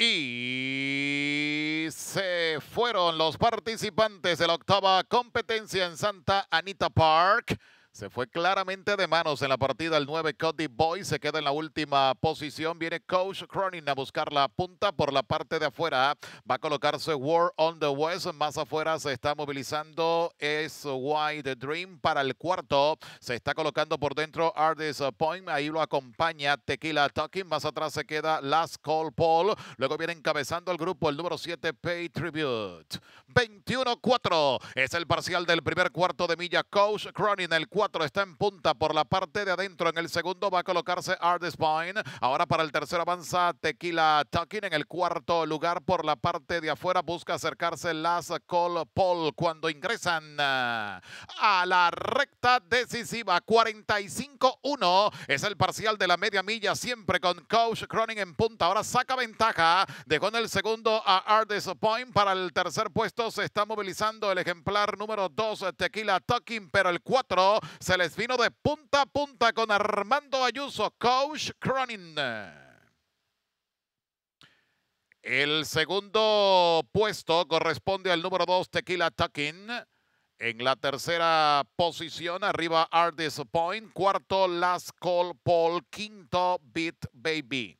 Y se fueron los participantes de la octava competencia en Santa Anita Park. Se fue claramente de manos en la partida el 9 Cody Boy. Se queda en la última posición. Viene Coach Cronin a buscar la punta por la parte de afuera. Va a colocarse War on the West. Más afuera se está movilizando Es Wide Dream para el cuarto. Se está colocando por dentro Artist Point. Ahí lo acompaña Tequila Talking. Más atrás se queda Last Call Paul. Luego viene encabezando el grupo el número 7 Pay Tribute. 21-4 es el parcial del primer cuarto de milla. Coach Cronin el cuarto está en punta por la parte de adentro. En el segundo va a colocarse Ardis Point Ahora para el tercero avanza Tequila Tucking. En el cuarto lugar por la parte de afuera busca acercarse las Col Paul cuando ingresan eh, a la recta decisiva. 45-1 es el parcial de la media milla siempre con Coach Cronin en punta. Ahora saca ventaja. Dejó en el segundo a Ardis Point Para el tercer puesto se está movilizando el ejemplar número 2 Tequila Talking pero el 4 se les vino de punta a punta con Armando Ayuso, coach Cronin. El segundo puesto corresponde al número 2, Tequila Tucking. En la tercera posición, arriba Ardis Point. Cuarto, Last Call Paul. Quinto, Beat Baby.